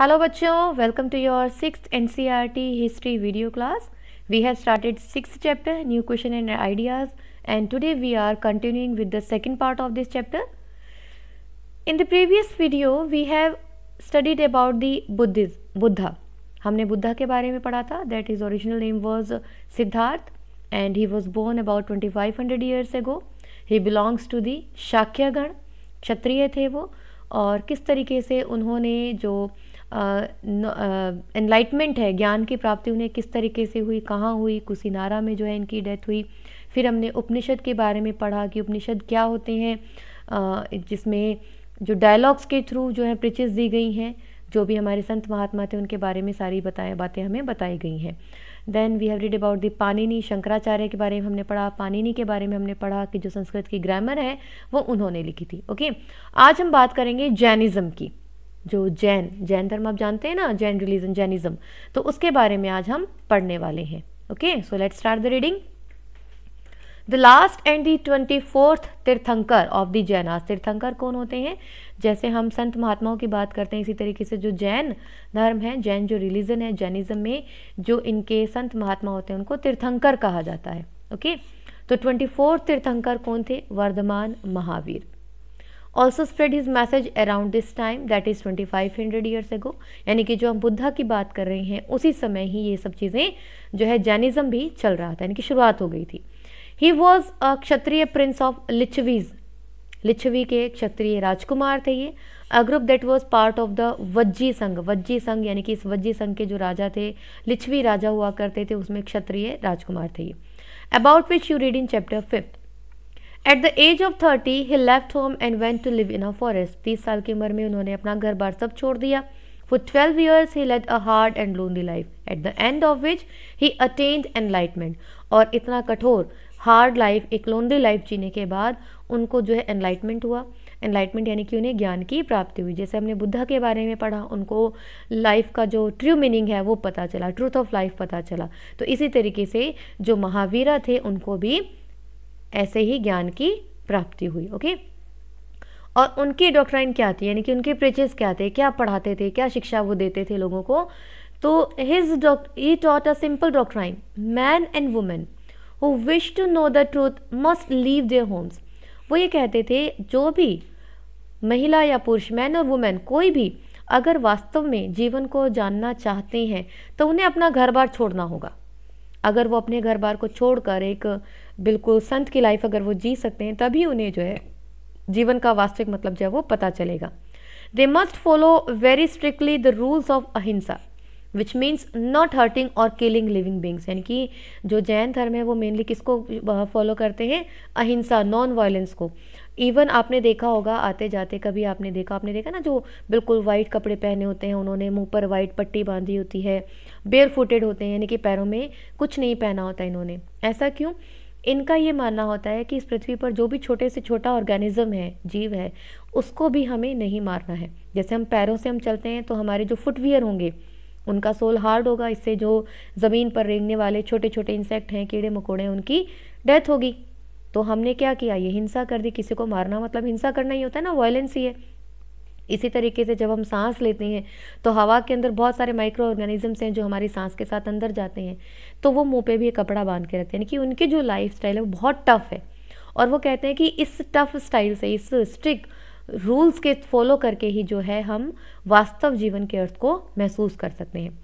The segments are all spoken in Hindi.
हेलो बच्चों welcome to your sixth history video class we have started six chapter new question and ideas and today we are continuing with the second part of this chapter in the previous video we have studied about the Buddhism Buddha हमने बुद्धा के बारे में पढ़ा था that is original name was Siddhartha and he was born about twenty five hundred years ago he belongs to दाख्यागण क्षत्रिय थे वो और किस तरीके से उन्होंने जो एनलाइटमेंट है ज्ञान की प्राप्ति उन्हें किस तरीके से हुई कहाँ हुई कुसिनारा में जो है इनकी डेथ हुई फिर हमने उपनिषद के बारे में पढ़ा कि उपनिषद क्या होते हैं जिसमें जो डायलॉग्स के थ्रू जो है प्रिचेस दी गई हैं जो भी हमारे संत महात्मा थे उनके बारे में सारी बताए बातें हमें बताई गई हैं then we have read about the Panini Shankaracharya के बारे में हमने पढ़ा पानिनी के बारे में हमने पढ़ा कि जो संस्कृत की ग्रामर है वो उन्होंने लिखी थी ओके आज हम बात करेंगे जैनिज़्म की जो जैन जैन धर्म आप जानते हैं ना जैन रिलीजन जैनिज्म तो उसके बारे में आज हम पढ़ने वाले हैं okay so let start the reading the last and the twenty fourth Tirthankar of the Jainas तीर्थंकर कौन होते हैं जैसे हम संत महात्माओं की बात करते हैं इसी तरीके से जो जैन धर्म है जैन जो रिलीजन है जैनिज्म में जो इनके संत महात्मा होते हैं उनको तीर्थंकर कहा जाता है ओके तो ट्वेंटी फोर्थ तीर्थंकर कौन थे Vardhaman Mahavir also spread his message around this time that is twenty five hundred years ago यानी कि जो हम बुद्धा की बात कर रहे हैं उसी समय ही ये सब चीज़ें जो है जैनिज़्म भी चल रहा था यानी कि शुरुआत हो गई थी he was a Kshatriya prince of Lichchhavis Lichchhavi के क्षत्रिय राजकुमार थे ये a group that was part of the Vajji Sangha Vajji संघ यानी कि इस वज्जी संघ के जो राजा थे लिच्छवी राजा हुआ करते थे उसमें क्षत्रिय राजकुमार थे ये about which you read in chapter fifth at the age of thirty he left home and went to live in a forest तीस साल की उम्र में उन्होंने अपना घर बार सब छोड़ दिया for twelve years he led a hard and lonely life at the end of which he attend enlightenment और इतना कठोर हार्ड लाइफ एक लोनली लाइफ जीने के बाद उनको जो है एनलाइटमेंट हुआ एनलाइटमेंट यानी कि उन्हें ज्ञान की प्राप्ति हुई जैसे हमने बुद्धा के बारे में पढ़ा उनको लाइफ का जो ट्रू मीनिंग है वो पता चला ट्रूथ ऑफ लाइफ पता चला तो इसी तरीके से जो महावीरा थे उनको भी ऐसे ही ज्ञान की प्राप्ति हुई ओके और उनकी डॉक्ट्राइन क्या थी यानी कि उनके प्रेचेस क्या थे क्या पढ़ाते थे क्या शिक्षा वो देते थे लोगों को तो his doctrine taught a simple doctrine man and women who wish to know the truth must leave their homes वो ये कहते थे जो भी महिला या पुरुष मैन और वुमेन कोई भी अगर वास्तव में जीवन को जानना चाहते हैं तो उन्हें अपना घर बार छोड़ना होगा अगर वो अपने घर बार को छोड़कर एक बिल्कुल संत की लाइफ अगर वो जी सकते हैं तभी उन्हें जो है जीवन का वास्तविक मतलब जो है वो पता चलेगा they must follow very strictly the rules of ahimsa which means not hurting or killing living beings यानी कि जो जैन धर्म है वो मेनली किसको फॉलो करते हैं अहिंसा नॉन वायलेंस को इवन आपने देखा होगा आते जाते कभी आपने देखा आपने देखा ना जो बिल्कुल वाइट कपड़े पहने होते हैं उन्होंने मुंह पर वाइट पट्टी बांधी होती है बेयर फुटेड होते हैं यानी कि पैरों में कुछ नहीं पहना होता इन्होंने ऐसा क्यों इनका ये मानना होता है कि इस पृथ्वी पर जो भी छोटे से छोटा ऑर्गेनिज्म है जीव है उसको भी हमें नहीं मारना है जैसे हम पैरों से हम चलते हैं तो हमारे जो फुटवियर होंगे उनका सोल हार्ड होगा इससे जो ज़मीन पर रेंगने वाले छोटे छोटे इंसेक्ट हैं कीड़े मकोड़े हैं उनकी डेथ होगी तो हमने क्या किया ये हिंसा कर दी किसी को मारना मतलब हिंसा करना ही होता है ना वायलेंस ही है इसी तरीके से जब हम सांस लेते हैं तो हवा के अंदर बहुत सारे माइक्रो ऑर्गेनिजम्स हैं जो हमारी सांस के साथ अंदर जाते हैं तो वो मुंह पे भी कपड़ा बांध के रखते हैं यानी कि उनकी जो लाइफ है वो बहुत टफ़ है और वो कहते हैं कि इस टफ स्टाइल से इस स्ट्रिक रूल्स के फॉलो करके ही जो है हम वास्तव जीवन के अर्थ को महसूस कर सकते हैं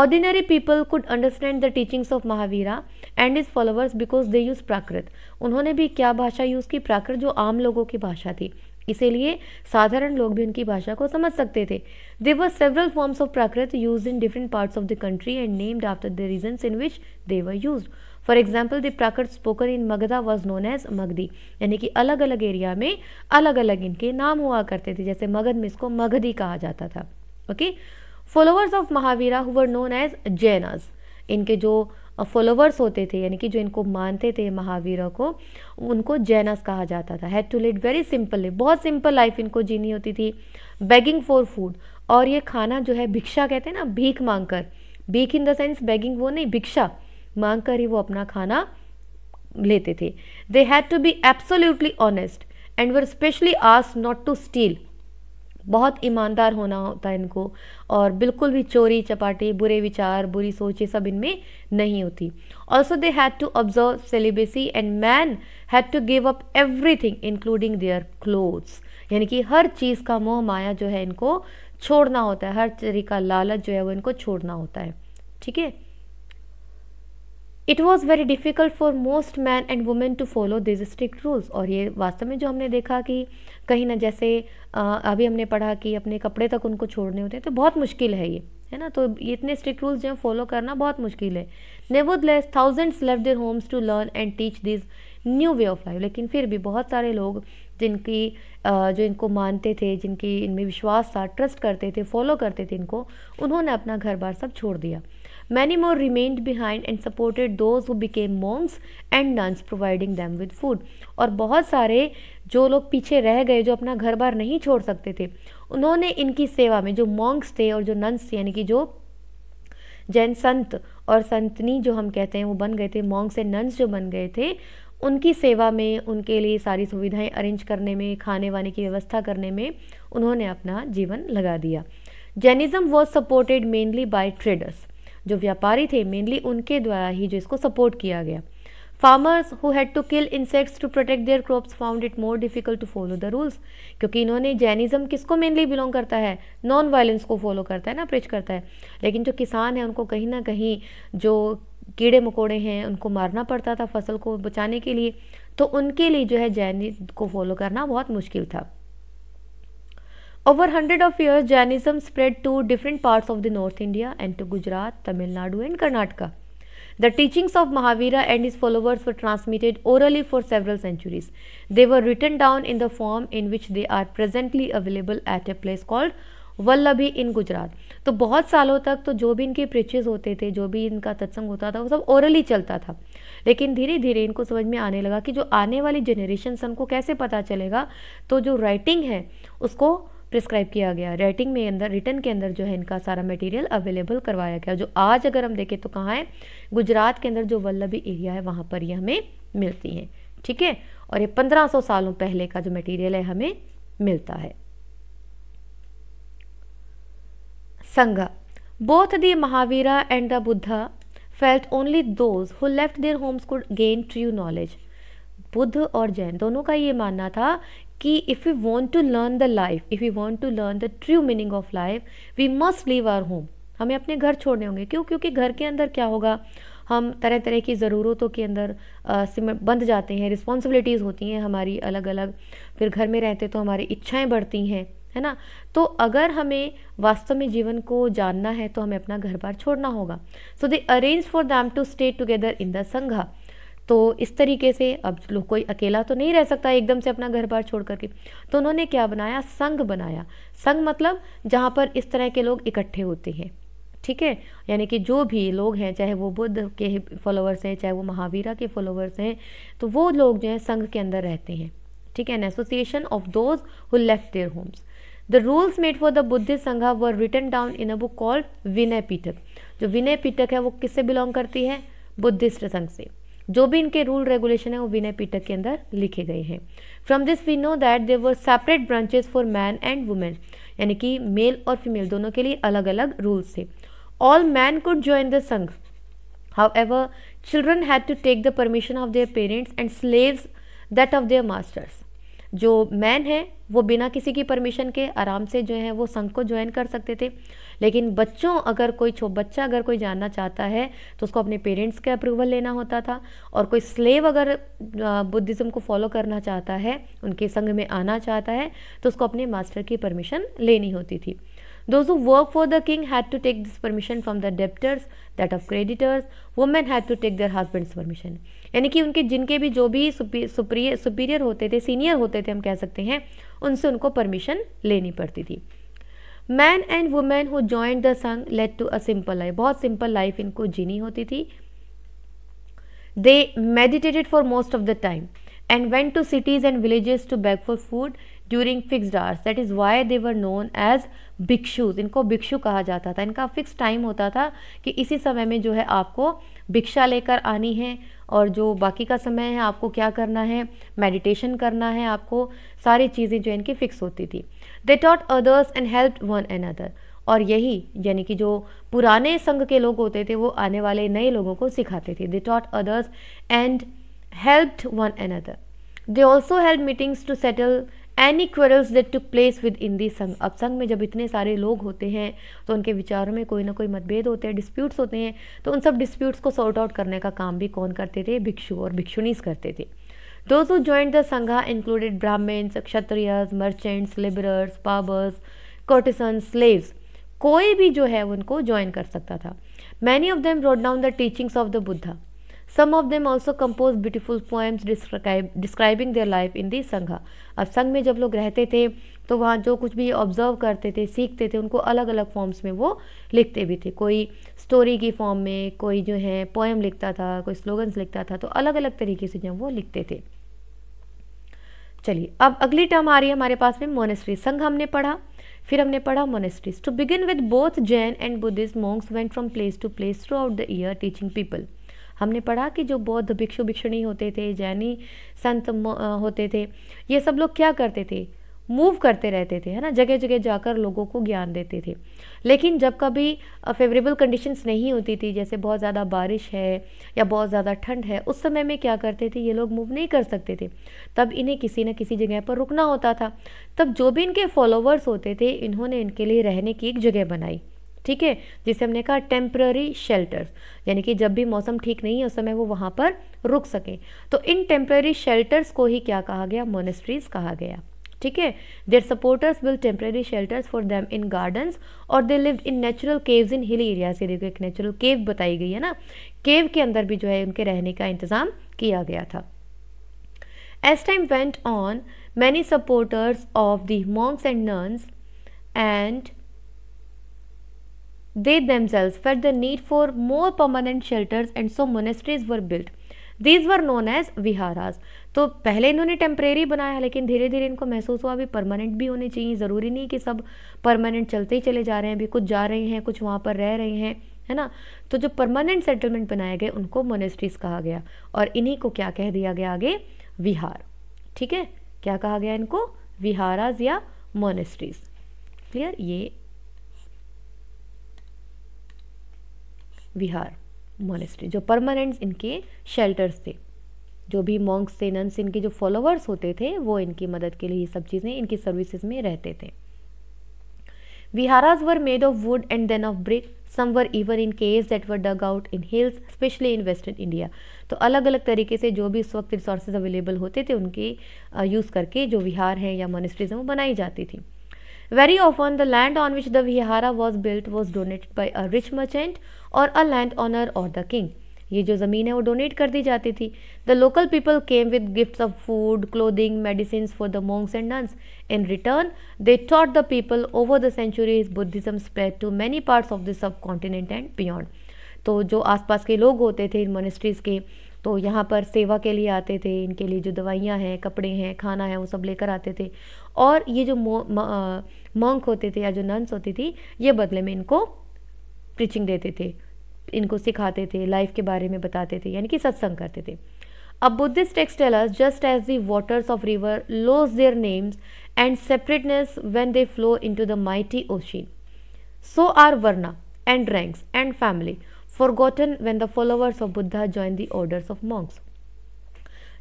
ordinary people could understand the teachings of Mahavira and is followers because they use Prakrit उन्होंने भी क्या भाषा यूज़ की प्राकृत जो आम लोगों की भाषा थी इसीलिए साधारण लोग भी उनकी भाषा को समझ सकते थे they were several forms of Prakrit use in different parts of the country and named after the region in which they were use for example the Prakrit spoken in Magadha was known as Magadhi यानी कि अलग अलग एरिया में अलग अलग इनके नाम हुआ करते थे जैसे मगध में इसको मगधी कहा जाता था ओके फॉलोअर्स ऑफ महावीरा हुआ नोन एज जैनज इनके जो फॉलोवर्स होते थे यानी कि जो इनको मानते थे महावीरों को उनको जैनस कहा जाता था had to lead very simple बहुत सिंपल लाइफ इनको जीनी होती थी बेगिंग फॉर फूड और ये खाना जो है भिक्षा कहते हैं ना भीख मांग कर भीख इन द सेंस बेगिंग वो नहीं भिक्षा मांग कर ही वो अपना खाना लेते थे they had to be absolutely honest and were specially ask not to steal बहुत ईमानदार होना होता है इनको और बिल्कुल भी चोरी चपाटी बुरे विचार बुरी सोच ये सब इनमें नहीं होती also they had to observe celibacy and man had to give up everything including their clothes यानी कि हर चीज़ का मोह माया जो है इनको छोड़ना होता है हर तरीका लालच जो है वो इनको छोड़ना होता है ठीक है it was very difficult for most man and women to follow these strict rules और ये वास्तव में जो हमने देखा कि कहीं ना जैसे अभी हमने पढ़ा कि अपने कपड़े तक उनको छोड़ने होते हैं तो बहुत मुश्किल है ये है ना तो ये इतने स्ट्रिक्ट रूल्स जो हैं फॉलो करना बहुत मुश्किल है never never thousands leave their homes to learn and teach this new way of life लेकिन फिर भी बहुत सारे लोग जिनकी जो इनको मानते थे जिनकी इनमें विश्वास था ट्रस्ट करते थे फॉलो करते थे इनको उन्होंने अपना घर बार सब छोड़ दिया Many more remained behind and supported those who became monks and nuns, providing them with food. aur bahut sare jo log piche reh gaye jo apna ghar bar nahi chhod sakte the unhone inki seva mein jo monks the aur jo nuns the yani ki jo jain sant aur santni jo hum kehte hain wo ban gaye the monks and nuns jo ban gaye the उनकी सेवा में उनके लिए सारी सुविधाएं अरेंज करने में खाने वाने की व्यवस्था करने में उन्होंने अपना जीवन लगा दिया Jainism was supported mainly by traders जो व्यापारी थे मेनली उनके द्वारा ही जो इसको सपोर्ट किया गया farmers who had to kill insects to protect their crops found it more difficult to follow the rules क्योंकि इन्होंने जैनिज़्म किसको मेनली बिलोंग करता है नॉन वायलेंस को फॉलो करता है ना प्रिच करता है लेकिन जो किसान हैं उनको कहीं ना कहीं जो कीड़े मकोड़े हैं उनको मारना पड़ता था फसल को बचाने के लिए तो उनके लिए जो है जैनिज़ को फॉलो करना बहुत मुश्किल था Over 100 of years, Jainism spread to different parts of the North India and to Gujarat, Tamil Nadu and Karnataka. The teachings of Mahavira and his followers were transmitted orally for several centuries. They were written down in the form in which they are presently available at a place called Vallabhi इन गुजरात तो बहुत सालों तक तो जो भी इनके प्रेचेज होते थे जो भी इनका तत्संग होता था वो सब ओरली चलता था लेकिन धीरे धीरे इनको समझ में आने लगा कि जो आने वाली जनरेशन सन को कैसे पता चलेगा तो जो राइटिंग है उसको प्रिस्क्राइब किया गया राइटिंग में अंदर रिटर्न के अंदर जो है इनका सारा मटेरियल अवेलेबल करवाया गया जो आज अगर हम देखें तो कहाँ है गुजरात के अंदर जो वल्लभी एरिया है वहाँ पर ये हमें मिलती हैं ठीक है और ये पंद्रह सालों पहले का जो मटीरियल है हमें मिलता है sangha both the Mahavira and the Buddha felt only those who left their homes could gain true knowledge Buddha और जैन दोनों का ये मानना था कि if you want to learn the life if you want to learn the true meaning of life we must leave our home हमें अपने घर छोड़ने होंगे क्यों क्योंकि घर के अंदर क्या होगा हम तरह तरह की ज़रूरतों के अंदर बंध जाते हैं रिस्पॉन्सिबिलिटीज़ होती हैं हमारी अलग अलग फिर घर में रहते तो हमारी इच्छाएं बढ़ती हैं है ना तो अगर हमें वास्तव में जीवन को जानना है तो हमें अपना घर बार छोड़ना होगा so they arrange for them to stay together in the sangha तो इस तरीके से अब लोग कोई अकेला तो नहीं रह सकता एकदम से अपना घर बार छोड़ करके तो उन्होंने क्या बनाया संघ बनाया संघ मतलब जहाँ पर इस तरह के लोग इकट्ठे होते हैं ठीक है यानी कि जो भी लोग हैं चाहे वो बुद्ध के फॉलोअर्स हैं चाहे वो महावीरा के फॉलोअर्स हैं तो वो लोग जो हैं संघ के अंदर रहते हैं ठीक है an association of those who left their homes the rules made for the Buddhist sangha were written down in a book called Vinaya Pitaka जो विनय पीटक है वो किससे बिलोंग करती है बुद्धिस्ट संघ से जो भी इनके रूल रेगुलेशन है वो विनय पीटक के अंदर लिखे गए हैं from this we know that there were separate branches for man and women यानी कि मेल और फीमेल दोनों के लिए अलग अलग रूल्स थे all man could join the sangha however children had to take the permission of their parents and slaves that of their masters जो मैन है वो बिना किसी की परमिशन के आराम से जो है वो संघ को ज्वाइन कर सकते थे लेकिन बच्चों अगर कोई छो बच्चा अगर कोई जानना चाहता है तो उसको अपने पेरेंट्स का अप्रूवल लेना होता था और कोई स्लेव अगर बुद्धिज़्म को फॉलो करना चाहता है उनके संघ में आना चाहता है तो उसको अपने मास्टर की परमिशन लेनी होती थी Those who work for the king had to take this permission from the debtors, that of creditors. Women had to take their husband's permission. यानी कि उनके जिनके भी जो भी सुपीरियर सुपीरियर होते थे सीनियर होते थे हम कह सकते हैं उनसे उनको परमिशन लेनी पड़ती थी man and women who joint the sangha led to a simple life बहुत सिंपल लाइफ इनको जीनी होती थी they meditated for most of the time and went to cities and villages to back for food during fixed hours that is why they were known as bhikshus इनको भिक्षु कहा जाता था इनका फिक्स टाइम होता था कि इसी समय में जो है आपको भिक्षा लेकर आनी है और जो बाकी का समय है आपको क्या करना है मेडिटेशन करना है आपको सारी चीज़ें जो इनकी फ़िक्स होती थी they taught others and help one another और यही यानी कि जो पुराने संघ के लोग होते थे वो आने वाले नए लोगों को सिखाते थे they taught others and helped one another they also help meetings to settle any quarrels that took place with the sangha अब संघ में जब इतने सारे लोग होते हैं तो उनके विचारों में कोई ना कोई मतभेद होते हैं डिस्प्यूट्स होते हैं तो उन सब डिस्प्यूट्स को सॉर्ट आउट करने का काम भी कौन करते थे भिक्षु और भिक्षुनीस करते थे दो सौ joint the sangha included Brahmins Kshatriyas merchants labourers barbers courtesans slaves कोई भी जो है उनको ज्वाइन कर सकता था many of them wrote down the teachings of the Buddha Some of them also composed beautiful poems describing their life in the Sangha. अब संघ में जब लोग रहते थे तो वहाँ जो कुछ भी ऑब्जर्व करते थे सीखते थे उनको अलग अलग फॉर्म्स में वो लिखते भी थे कोई स्टोरी की फॉर्म में कोई जो है पोएम लिखता था कोई स्लोगन्स लिखता था तो अलग अलग तरीके से जब वो लिखते थे चलिए अब अगली टर्म आ रही है हमारे पास में मोनेस्ट्री संघ हमने पढ़ा फिर हमने पढ़ा monasteries to begin with both Jain and Buddhist monks went from place to place throughout the year teaching people हमने पढ़ा कि जो बौद्ध भिक्षु भिक्षुणी होते थे जैनी संत होते थे ये सब लोग क्या करते थे मूव करते रहते थे है ना जगह जगह जाकर लोगों को ज्ञान देते थे लेकिन जब कभी फेवरेबल कंडीशंस नहीं होती थी जैसे बहुत ज़्यादा बारिश है या बहुत ज़्यादा ठंड है उस समय में क्या करते थे ये लोग मूव नहीं कर सकते थे तब इन्हें किसी न किसी जगह पर रुकना होता था तब जो भी इनके फॉलोवर्स होते थे इन्होंने इनके लिए रहने की एक जगह बनाई ठीक है जिसे हमने कहा टेम्प्ररी शेल्टर्स यानी कि जब भी मौसम ठीक नहीं है उस समय वो वहाँ पर रुक सके तो इन टेम्प्ररी शेल्टर्स को ही क्या कहा गया मोनेस्ट्रीज कहा गया ठीक है their supporters build temporary shelters for them in gardens or they live in natural caves in hilly areas ये देखो एक नेचुरल केव बताई गई है ना केव के अंदर भी जो है उनके रहने का इंतज़ाम किया गया था as time went on many supporters of the and nuns and They themselves felt the need for more permanent shelters and so monasteries were built. These were known as viharas तो पहले इन्होंने टेम्परेरी बनाया लेकिन धीरे धीरे इनको महसूस हुआ अभी परमानेंट भी होने चाहिए ज़रूरी नहीं कि सब परमानेंट चलते ही चले जा रहे हैं अभी कुछ जा रहे हैं कुछ वहाँ पर रह रहे हैं है ना तो जो परमानेंट सेटलमेंट बनाए गए उनको मोनेस्ट्रीज कहा गया और इन्हीं को क्या कह दिया गया आगे विहार ठीक है क्या कहा गया इनको विहाराज या मोनेस्ट्रीज क्लियर ये विहार मोनेस्ट्री जो परमानेंट इनके शेल्टर्स थे जो भी मॉन्क्स थे नंस इनके जो फॉलोअर्स होते थे वो इनकी मदद के लिए ये सब चीज़ें इनकी सर्विसेज में रहते थे viharas were made of wood and then of brick some were even in caves that were dug out in hills specially in western India तो अलग अलग तरीके से जो भी उस वक्त रिसोर्सेज अवेलेबल होते थे उनके यूज़ करके जो विहार हैं या मोनिस्ट्रीज हैं वो बनाई जाती थी very often the land on which the vihara was built was donated by a rich merchant और अ लैंड ऑनर और द किंग ये जो ज़मीन है वो डोनेट कर दी जाती थी the local people came with gift of food clothing medicine for the monks and nuns in return they taught the people over the centuries Buddhism spread to many parts of the subcontinent and beyond तो जो आसपास के लोग होते थे इन मोनिस्ट्रीज़ के तो यहाँ पर सेवा के लिए आते थे इनके लिए जो दवाइयाँ हैं कपड़े हैं खाना है वो सब लेकर आते थे और ये जो मोंक होते थे या जो नंस होती थी ये बदले में इनको प्रीचिंग देते थे इनको सिखाते थे लाइफ के बारे में बताते थे यानी कि सत्संग करते थे अब Buddhist texts tell us just as the waters of river lose their names and separateness when they flow into the mighty ocean so are varna ranks and family forgotten when the followers of Buddha join the orders of monks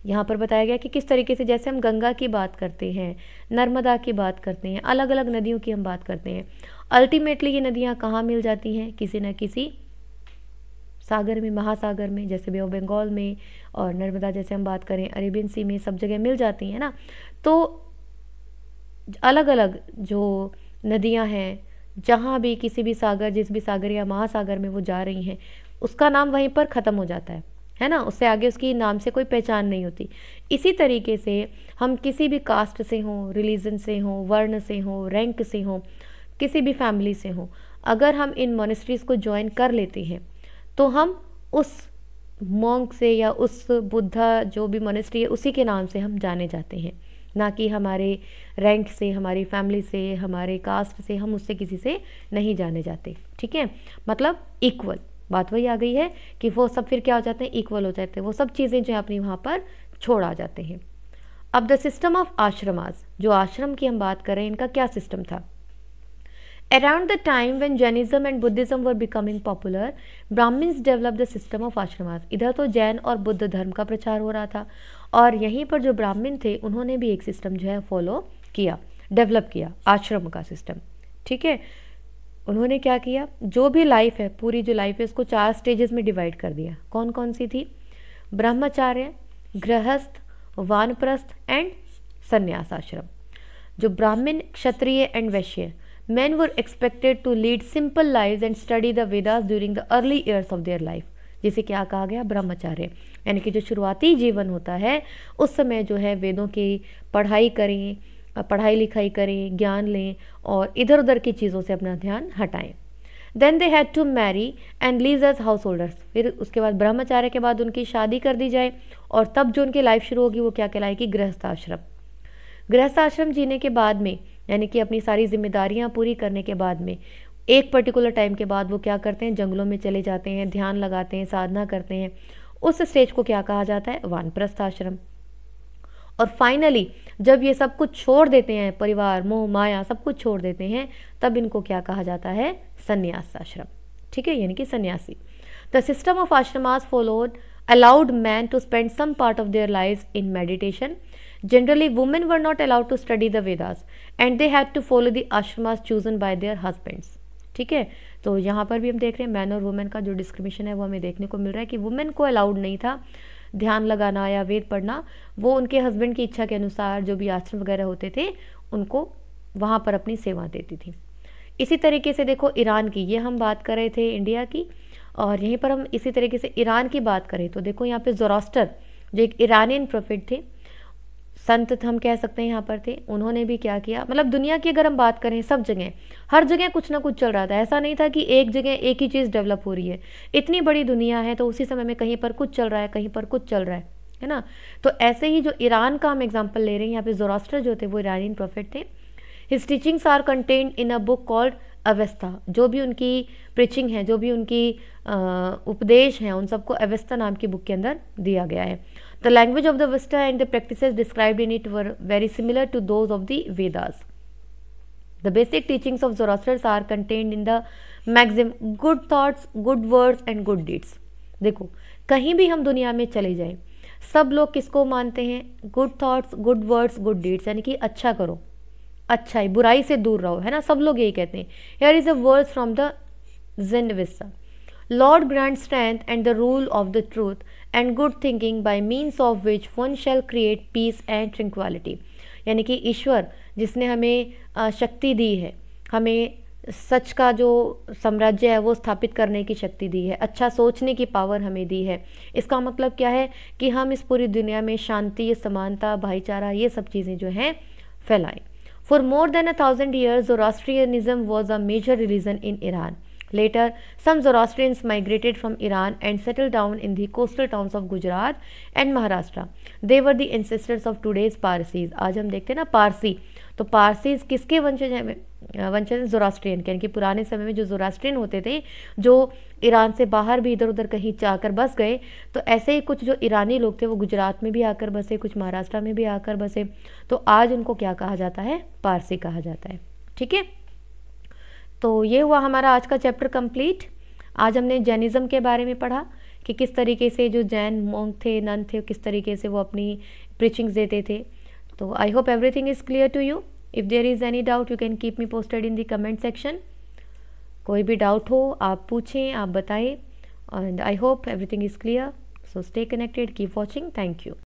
यहाँ पर बताया गया कि किस तरीके से जैसे हम गंगा की बात करते हैं नर्मदा की बात करते हैं अलग अलग नदियों की हम बात करते हैं अल्टीमेटली ये नदियाँ कहाँ मिल जाती हैं किसी न किसी सागर में महासागर में जैसे बे ऑफ बंगाल में और नर्मदा जैसे हम बात करें अरेबियन सी में सब जगह मिल जाती हैं ना तो अलग अलग जो नदियां हैं जहाँ भी किसी भी सागर जिस भी सागर या महासागर में वो जा रही हैं उसका नाम वहीं पर ख़त्म हो जाता है है ना उससे आगे उसकी नाम से कोई पहचान नहीं होती इसी तरीके से हम किसी भी कास्ट से हों रिलीजन से हों वर्ण से हों रैंक से हों किसी भी फैमिली से हों अगर हम इन मोनिस्ट्रीज़ को ज्वाइन कर लेते हैं तो हम उस मोंग से या उस बुद्धा जो भी मोनेस्ट्री है उसी के नाम से हम जाने जाते हैं ना कि हमारे रैंक से हमारी फैमिली से हमारे कास्ट से हम उससे किसी से नहीं जाने जाते ठीक है मतलब इक्वल बात वही आ गई है कि वो सब फिर क्या हो जाते हैं इक्वल हो जाते हैं वो सब चीज़ें जो है अपनी वहाँ पर छोड़ आ जाते हैं अब द सिस्टम ऑफ आश्रमाज जो आश्रम की हम बात करें इनका क्या सिस्टम था Around the time when Jainism and Buddhism were becoming popular, Brahmins developed the system of ashramas. इधर तो जैन और बुद्ध धर्म का प्रचार हो रहा था और यहीं पर जो ब्राह्मण थे उन्होंने भी एक सिस्टम जो है फॉलो किया डेवलप किया आश्रम का सिस्टम ठीक है उन्होंने क्या किया जो भी लाइफ है पूरी जो लाइफ है उसको चार स्टेजेस में डिवाइड कर दिया कौन कौन सी थी ब्रह्मचार्य गृहस्थ वानप्रस्थ एंड संन्यास आश्रम जो Brahmana Kshatriya and Vaishya Men were expected to lead simple lives and study the Vedas during the early years of their life. जिसे क्या कहा गया ब्रह्मचार्य यानी कि जो शुरुआती जीवन होता है उस समय जो है वेदों की पढ़ाई करें पढ़ाई लिखाई करें ज्ञान लें और इधर उधर की चीज़ों से अपना ध्यान हटाएं then they had to marry and live as householders फिर उसके बाद ब्रह्मचार्य के बाद उनकी शादी कर दी जाए और तब जो उनकी लाइफ शुरू होगी वो क्या कहलाएगी गृहस्थाश्रम गृहस्थाश्रम जीने के बाद में यानी कि अपनी सारी जिम्मेदारियाँ पूरी करने के बाद में एक पर्टिकुलर टाइम के बाद वो क्या करते हैं जंगलों में चले जाते हैं ध्यान लगाते हैं साधना करते हैं उस स्टेज को क्या कहा जाता है वानप्रस्थ आश्रम और फाइनली जब ये सब कुछ छोड़ देते हैं परिवार मोह माया सब कुछ छोड़ देते हैं तब इनको क्या कहा जाता है संन्यास आश्रम ठीक है यानी कि सन्यासी the system of ashramas followed allowed man to spend some part of their life in meditation Generally, women were not allowed to study the Vedas and they had to follow the ashramas chosen by their husbands. ठीक है तो यहाँ पर भी हम देख रहे हैं मैन और वुमेन का जो डिस्क्रिमिनेशन है वो हमें देखने को मिल रहा है कि वुमेन को अलाउड नहीं था ध्यान लगाना या वेद पढ़ना वो उनके हस्बैंड की इच्छा के अनुसार जो भी आश्रम वगैरह होते थे उनको वहाँ पर अपनी सेवा देती थी इसी तरीके से देखो ईरान की ये हम बात कर रहे थे इंडिया की और यहीं पर हम इसी तरीके से ईरान की बात करें तो देखो यहाँ पे जोरास्टर जो एक ईरानियन प्रोफिट थे संत तो हम कह सकते हैं यहाँ पर थे उन्होंने भी क्या किया मतलब दुनिया की अगर हम बात करें सब जगह हर जगह कुछ ना कुछ चल रहा था ऐसा नहीं था कि एक जगह एक ही चीज़ डेवलप हो रही है इतनी बड़ी दुनिया है तो उसी समय में कहीं पर कुछ चल रहा है कहीं पर कुछ चल रहा है है ना तो ऐसे ही जो ईरान का हम एग्जाम्पल ले रहे हैं यहाँ पे जोरास्टर जो थे वो ईरानियन प्रॉफिट थे his teachings are contained in a book called Avesta जो भी उनकी प्रिचिंग है जो भी उनकी उपदेश है उन सबको अवेस्था नाम की बुक के अंदर दिया गया है The language of the Avesta and the practices described in it were very similar to those of the Vedas. The basic teachings of zoroaster are contained in the maxim good thoughts, good words and good deeds. देखो कहीं भी हम दुनिया में चले जाएं सब लोग किसको मानते हैं good thoughts good words good deeds यानी कि अच्छा करो अच्छा ही बुराई से दूर रहो है ना सब लोग यही कहते हैं here is a words from the Zend Avesta Lord grant strength and the rule of the truth and good thinking by means of which one shall create peace and tranquility यानी कि ईश्वर जिसने हमें शक्ति दी है हमें सच का जो साम्राज्य है वो स्थापित करने की शक्ति दी है अच्छा सोचने की पावर हमें दी है इसका मतलब क्या है कि हम इस पूरी दुनिया में शांति समानता भाईचारा ये सब चीज़ें जो हैं फैलाएं for more than a thousand years निज़म was a major religion in Iran Later, some Zoroastrians migrated from Iran and settled down in the coastal towns of Gujarat and Maharashtra. They were the ancestors of today's Parsis. आज हम देखते हैं ना पारसी तो पारसीज किसके वंशज हैं वंशज जोरास्ट्रियन के यानी कि पुराने समय में जो जोरास्ट्रियन होते थे जो ईरान से बाहर भी इधर उधर कहीं जाकर बस गए तो ऐसे ही कुछ जो ईरानी लोग थे वो गुजरात में भी आकर बसे कुछ महाराष्ट्र में भी आकर बसे तो आज उनको क्या कहा जाता है पारसी कहा जाता है ठीक है तो ये हुआ हमारा आज का चैप्टर कंप्लीट आज हमने जैनिज़्म के बारे में पढ़ा कि किस तरीके से जो जैन मोंग थे नन थे किस तरीके से वो अपनी प्रीचिंग्स देते थे तो I hope everything is clear to you if there is any doubt you can keep me posted in the comment section कोई भी डाउट हो आप पूछें आप बताएं and I hope everything is clear so stay connected keep watching thank you